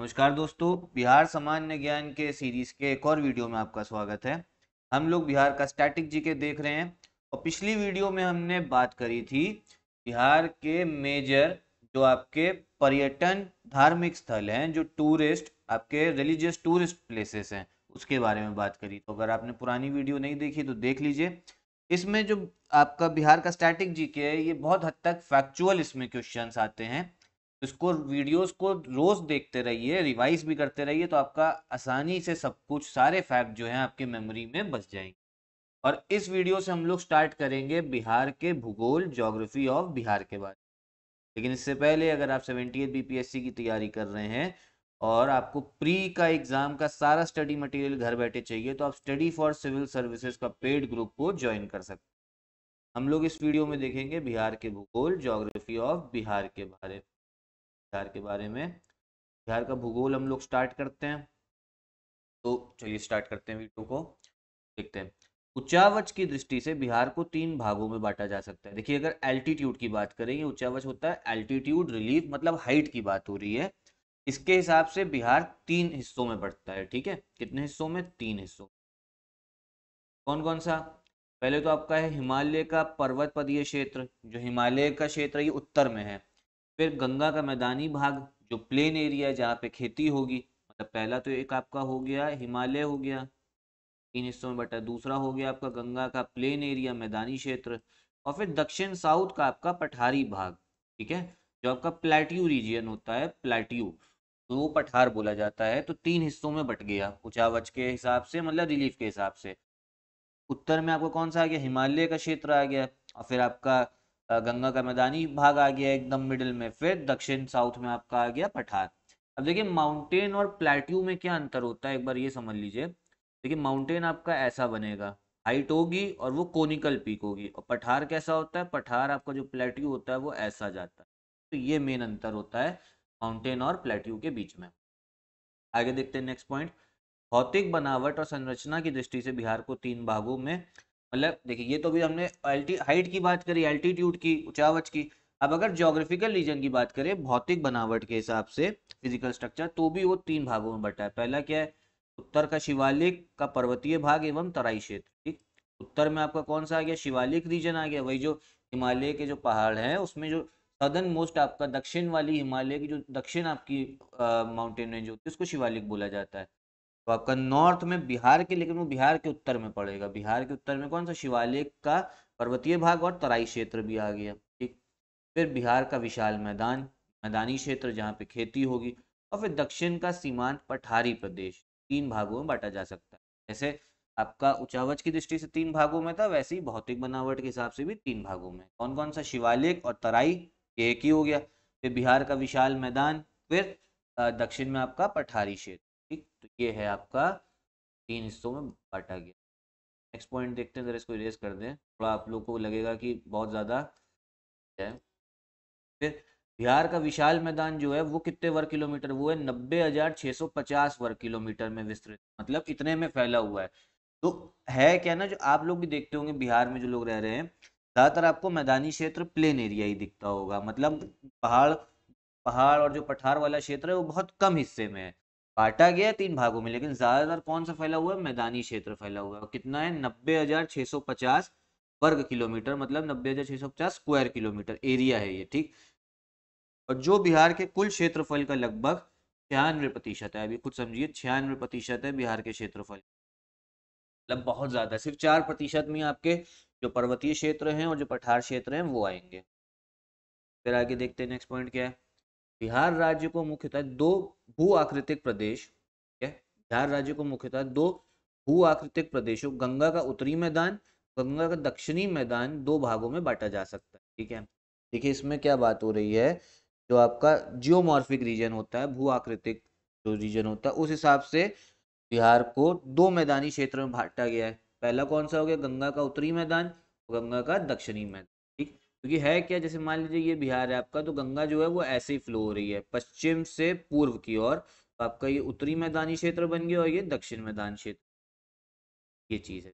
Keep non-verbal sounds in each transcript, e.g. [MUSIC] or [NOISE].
नमस्कार दोस्तों बिहार सामान्य ज्ञान के सीरीज के एक और वीडियो में आपका स्वागत है हम लोग बिहार का स्टैटिक जी के देख रहे हैं और पिछली वीडियो में हमने बात करी थी बिहार के मेजर जो आपके पर्यटन धार्मिक स्थल हैं जो टूरिस्ट आपके रिलीजियस टूरिस्ट प्लेसेस हैं उसके बारे में बात करी तो अगर आपने पुरानी वीडियो नहीं देखी तो देख लीजिए इसमें जो आपका बिहार का स्टैटिक जी के है ये बहुत हद तक फैक्चुअल इसमें क्वेश्चन आते हैं इसको वीडियोस को रोज देखते रहिए रिवाइज भी करते रहिए तो आपका आसानी से सब कुछ सारे फैक्ट जो है आपके मेमोरी में बस जाएंगे और इस वीडियो से हम लोग स्टार्ट करेंगे बिहार के भूगोल जोग्राफी ऑफ बिहार के बारे में लेकिन इससे पहले अगर आप सेवेंटी एट बीपीएससी की तैयारी कर रहे हैं और आपको प्री का एग्जाम का सारा स्टडी मटेरियल घर बैठे चाहिए तो आप स्टडी फॉर सिविल सर्विसेज का पेड ग्रुप को ज्वाइन कर सकते हैं हम लोग इस वीडियो में देखेंगे बिहार के भूगोल जोग्राफी ऑफ बिहार के बारे में बिहार के बारे में बिहार का भूगोल हम लोग स्टार्ट करते हैं तो चलिए स्टार्ट करते हैं वीडियो को देखते हैं उच्चावच की दृष्टि से बिहार को तीन भागों में बांटा जा सकता है देखिए अगर एल्टीट्यूड की बात करें उच्चावच होता है एल्टीट्यूड रिलीफ मतलब हाइट की बात हो रही है इसके हिसाब से बिहार तीन हिस्सों में बढ़ता है ठीक है कितने हिस्सों में तीन हिस्सों कौन कौन सा पहले तो आपका है हिमालय का पर्वत पदीय क्षेत्र जो हिमालय का क्षेत्र ये उत्तर में है फिर गंगा का मैदानी भाग जो प्लेन एरिया है जहाँ पे खेती होगी मतलब पहला तो एक आपका हो गया हिमालय हो गया तीन हिस्सों में बटा दूसरा हो गया आपका गंगा का प्लेन एरिया मैदानी क्षेत्र और फिर दक्षिण साउथ का आपका पठारी भाग ठीक है जो आपका प्लेट्यू रीजियन होता है प्लेट्यू तो वो पठार बोला जाता है तो तीन हिस्सों में बट गया उचावच के हिसाब से मतलब रिलीफ के हिसाब से उत्तर में आपका कौन सा आ गया हिमालय का क्षेत्र आ गया और फिर आपका गंगा का मैदानी भाग आ गया एकदम मिडिल में फिर दक्षिण साउथ में आपका आ गया पठार अब देखिए माउंटेन और प्लेट्यू में क्या अंतर होता है एक बार ये समझ लीजिए देखिए माउंटेन आपका ऐसा बनेगा हाइट होगी और वो कोनिकल पीक होगी और पठार कैसा होता है पठार आपका जो प्लेट्यू होता है वो ऐसा जाता है तो ये मेन अंतर होता है माउंटेन और प्लेट्यू के बीच में आगे देखते हैं नेक्स्ट पॉइंट भौतिक बनावट और संरचना की दृष्टि से बिहार को तीन भागों में मतलब देखिए ये तो भी हमने हाइट की बात करी एल्टीट्यूड की उचावच की अब अगर जोग्राफिकल रीजन की बात करें भौतिक बनावट के हिसाब से फिजिकल स्ट्रक्चर तो भी वो तीन भागों में बटा है पहला क्या है उत्तर का शिवालिक का पर्वतीय भाग एवं तराई क्षेत्र ठीक उत्तर में आपका कौन सा आ गया शिवालिक रीजन आ गया वही जो हिमालय के जो पहाड़ हैं उसमें जो सदन मोस्ट आपका दक्षिण वाली हिमालय की जो दक्षिण आपकी माउंटेन रेंज होती है उसको शिवालिक बोला जाता है तो आपका नॉर्थ में बिहार के लेकिन वो बिहार के उत्तर में पड़ेगा बिहार के उत्तर में कौन सा शिवालिक का पर्वतीय भाग और तराई क्षेत्र भी आ गया ठीक फिर बिहार का विशाल मैदान मैदानी क्षेत्र जहाँ पे खेती होगी और फिर दक्षिण का सीमांत पठारी प्रदेश तीन भागों में बांटा जा सकता है जैसे आपका उचावच की दृष्टि से तीन भागों में था वैसे ही भौतिक बनावट के हिसाब से भी तीन भागों में कौन कौन सा शिवालिक और तराई एक ही हो गया फिर बिहार का विशाल मैदान फिर दक्षिण में आपका पठारी क्षेत्र ठीक तो ये है आपका तीन हिस्सों में बांटा गया नेक्स्ट पॉइंट देखते हैं जरा इसको इरेज कर दें थोड़ा आप लोग को लगेगा कि बहुत ज़्यादा है फिर बिहार का विशाल मैदान जो है वो कितने वर्ग किलोमीटर वो है नब्बे हजार छः सौ पचास वर्ग किलोमीटर में विस्तृत मतलब इतने में फैला हुआ है तो है क्या ना जो आप लोग भी देखते होंगे बिहार में जो लोग रह रहे हैं ज़्यादातर आपको मैदानी क्षेत्र प्लेन एरिया ही दिखता होगा मतलब पहाड़ पहाड़ और जो पठार वाला क्षेत्र है वो बहुत कम हिस्से में है बांटा गया तीन भागों में लेकिन ज्यादातर कौन सा फैला हुआ है मैदानी क्षेत्र फैला हुआ है कितना है नब्बे हजार छह सौ पचास वर्ग किलोमीटर मतलब नब्बे हजार छह सौ पचास स्क्वायर किलोमीटर एरिया है ये ठीक और जो बिहार के कुल क्षेत्रफल का लगभग छियानवे प्रतिशत है अभी खुद समझिए छियानवे प्रतिशत है बिहार के क्षेत्रफल मतलब बहुत ज्यादा सिर्फ चार प्रतिशत में आपके जो पर्वतीय क्षेत्र हैं और जो पठार क्षेत्र हैं वो आएंगे फिर आगे देखते हैं नेक्स्ट पॉइंट क्या है बिहार राज्य को मुख्यतः दो भू आकृतिक प्रदेश बिहार राज्य को मुख्यतः दो भू आकृतिक प्रदेशों गंगा का उत्तरी मैदान गंगा का दक्षिणी मैदान दो भागों में बांटा जा सकता है ठीक है देखिए इसमें क्या बात हो रही है जो आपका जियोमॉर्फिक रीजन होता है भू आकृतिक जो रीजन होता है उस हिसाब से बिहार को दो मैदानी क्षेत्र में बांटा गया है पहला कौन सा हो गया गंगा का उत्तरी मैदान गंगा का दक्षिणी मैदान ठीक क्योंकि है क्या जैसे मान लीजिए ये बिहार है आपका तो गंगा जो है वो ऐसे ही फ्लो हो रही है पश्चिम से पूर्व की ओर तो आपका ये उत्तरी मैदानी क्षेत्र बन गया और ये दक्षिण मैदान क्षेत्र ये चीज़ है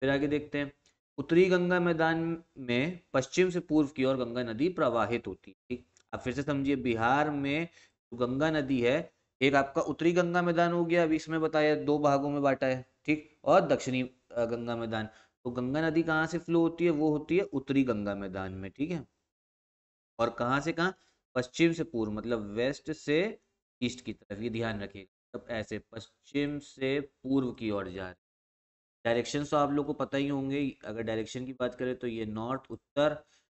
फिर आगे देखते हैं उत्तरी गंगा मैदान में पश्चिम से पूर्व की ओर गंगा नदी प्रवाहित होती है अब फिर से समझिए बिहार में जो गंगा नदी है एक आपका उत्तरी गंगा मैदान हो गया अभी इसमें बताया दो भागों में बांटा है ठीक और दक्षिणी गंगा मैदान तो गंगा नदी कहाँ से फ्लो होती है वो होती है उत्तरी गंगा मैदान में ठीक है और कहाँ से कहाँ पश्चिम से पूर्व मतलब वेस्ट से ईस्ट की तरफ ये ध्यान रखिएगा तब मतलब ऐसे पश्चिम से पूर्व की ओर जा रही डायरेक्शन तो आप लोग को पता ही होंगे अगर डायरेक्शन की बात करें तो ये नॉर्थ उत्तर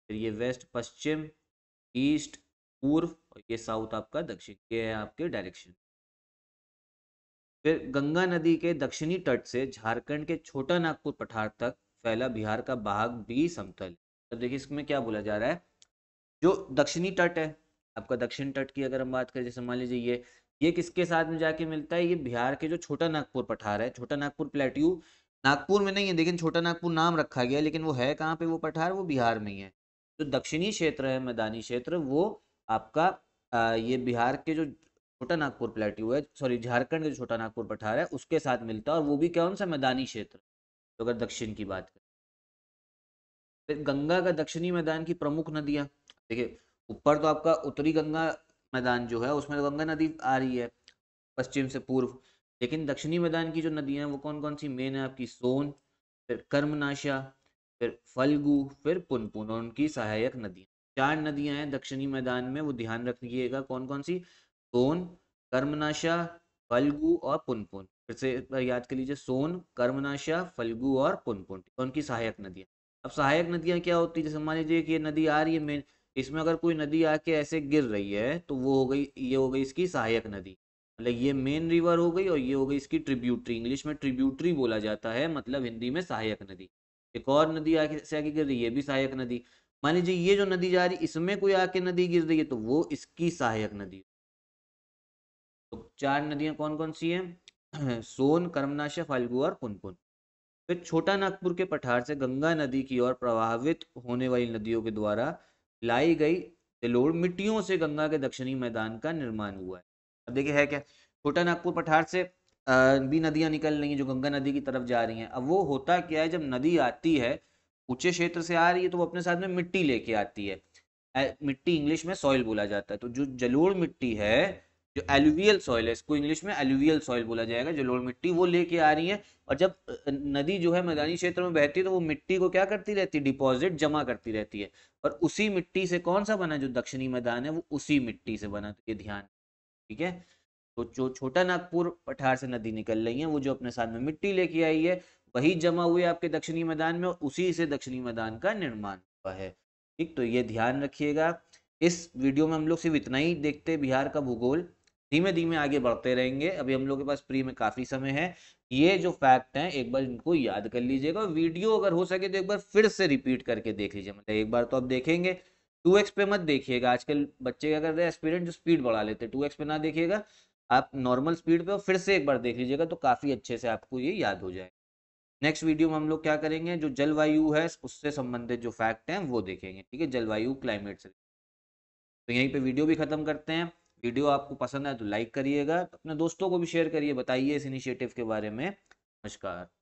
फिर ये वेस्ट पश्चिम ईस्ट पूर्व और ये साउथ आपका दक्षिण ये है आपके डायरेक्शन फिर गंगा नदी के दक्षिणी तट से झारखंड के छोटा नागपुर पठार तक फैला बिहार का भाग भी समतल तो देखिए इसमें क्या बोला जा रहा है जो दक्षिणी तट है आपका दक्षिण तट की अगर हम बात करें जैसे मान लीजिए ये ये किसके साथ में जाके मिलता है ये बिहार के जो छोटा नागपुर पठार है छोटा नागपुर प्लेट्यू नागपुर में नहीं है लेकिन छोटा नागपुर नाम रखा गया लेकिन वो है कहाँ पे वो पठार वो बिहार में ही है जो दक्षिणी क्षेत्र है मैदानी क्षेत्र वो आपका आ, ये बिहार के जो छोटा नागपुर प्लेट्यू है सॉरी झारखंड का जो छोटा नागपुर पठार है उसके साथ मिलता है और वो भी कौन सा मैदानी क्षेत्र तो अगर दक्षिण की बात करें फिर गंगा का दक्षिणी मैदान की प्रमुख नदियाँ देखिए ऊपर तो आपका उत्तरी गंगा मैदान जो है उसमें तो गंगा नदी आ रही है पश्चिम से पूर्व लेकिन दक्षिणी मैदान की जो नदियाँ हैं वो कौन कौन सी मेन है आपकी सोन फिर कर्मनाशा फिर फलगु फिर पुनपुन और उनकी सहायक नदियाँ चार नदियाँ हैं दक्षिणी मैदान में वो ध्यान रखिएगा कौन कौन सी सोन कर्मनाशा फलगु और पुनपुन फिर से एक बार याद कर लीजिए सोन कर्मनाशा फलगु और पुनपुन उनकी सहायक नदियाँ अब सहायक नदियाँ क्या होती है जैसे मान लीजिए कि ये नदी आ रही है मेन इसमें अगर कोई नदी आके ऐसे गिर रही है तो वो हो गई ये हो गई इसकी सहायक नदी मतलब ये मेन रिवर हो गई और ये हो गई इसकी ट्रिब्यूटरी इंग्लिश में ट्रिब्यूटरी बोला जाता है मतलब हिंदी में सहायक नदी एक और नदी आके से आगे गिर रही है ये भी सहायक नदी मान लीजिए ये जो नदी जा रही इसमें कोई आके नदी गिर रही है तो वो इसकी सहायक नदी चार नदियां कौन कौन सी हैं [CLEARS THROAT] सोन कर्मनाशा फाल्गु और पुनपुन फिर छोटा नागपुर के पठार से गंगा नदी की ओर प्रवाहित होने वाली नदियों के द्वारा लाई गई तिलोड़ मिट्टियों से गंगा के दक्षिणी मैदान का निर्माण हुआ है अब देखिए है क्या छोटा नागपुर पठार से भी नदियां निकल रही हैं जो गंगा नदी की तरफ जा रही हैं अब वो होता क्या है जब नदी आती है ऊंचे क्षेत्र से आ रही है तो वो अपने साथ में मिट्टी लेके आती है मिट्टी इंग्लिश में सॉइल बोला जाता है तो जो जलोड़ मिट्टी है जो एलुवियल सॉइल है इसको इंग्लिश में एलुवियल सॉइल बोला जाएगा जो लोड़ मिट्टी वो लेके आ रही है और जब नदी जो है मैदानी क्षेत्र में बहती है तो वो मिट्टी को क्या करती रहती है डिपॉजिट जमा करती रहती है और उसी मिट्टी से कौन सा बना जो दक्षिणी मैदान है वो उसी मिट्टी से बना तो ये ध्यान ठीक है तो जो छोटा नागपुर पठार से नदी निकल रही है वो जो अपने साथ में मिट्टी लेके आई है वही जमा हुए आपके दक्षिणी मैदान में और उसी से दक्षिणी मैदान का निर्माण हुआ है ठीक तो ये ध्यान रखिएगा इस वीडियो में हम लोग सिर्फ इतना ही देखते बिहार का भूगोल धीमे धीमे आगे बढ़ते रहेंगे अभी हम लोग के पास प्री में काफी समय है ये जो फैक्ट है एक बार इनको याद कर लीजिएगा वीडियो अगर हो सके तो एक बार फिर से रिपीट करके देख लीजिए मतलब एक बार तो आप देखेंगे टू एक्स पे मत देखिएगा आजकल बच्चे क्या कर रहे हैं एस्पिरेंट जो स्पीड बढ़ा लेते हैं टू एक्स पे ना देखिएगा आप नॉर्मल स्पीड पे और फिर से एक बार देख लीजिएगा तो काफी अच्छे से आपको ये याद हो जाएगा नेक्स्ट वीडियो में हम लोग क्या करेंगे जो जलवायु है उससे संबंधित जो फैक्ट हैं वो देखेंगे ठीक है जलवायु क्लाइमेट से तो यहीं पर वीडियो भी खत्म करते हैं वीडियो आपको पसंद आए तो लाइक करिएगा तो अपने दोस्तों को भी शेयर करिए बताइए इस इनिशिएटिव के बारे में नमस्कार